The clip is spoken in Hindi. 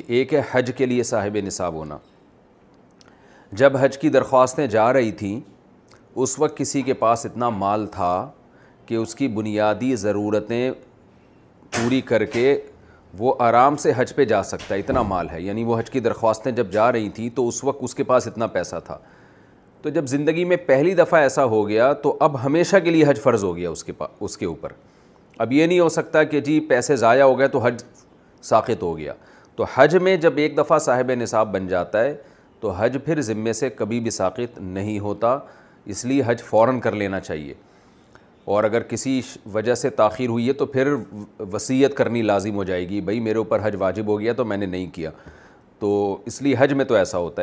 एक है हज के लिए साहिब निसाब होना जब हज की दरख्वास्तें जा रही थीं उस वक्त किसी के पास इतना माल था कि उसकी बुनियादी ज़रूरतें पूरी करके वो आराम से हज पे जा सकता है इतना माल है यानी वो हज की दरख्वास्तें जब जा रही थी तो उस वक्त उसके पास इतना पैसा था तो जब ज़िंदगी में पहली दफ़ा ऐसा हो गया तो अब हमेशा के लिए हज फ़र्ज़ हो गया उसके पास उसके ऊपर अब ये नहीं हो सकता कि जी पैसे ज़ाया हो गए तो हज साखित हो गया तो हज में जब एक दफ़ा साहिब निसाब बन जाता है तो हज फिर ज़िम्मे से कभी भी साकित नहीं होता इसलिए हज फ़ौर कर लेना चाहिए और अगर किसी वजह से ताखिर हुई है तो फिर वसीयत करनी लाजिम हो जाएगी भाई मेरे ऊपर हज वाजिब हो गया तो मैंने नहीं किया तो इसलिए हज में तो ऐसा होता है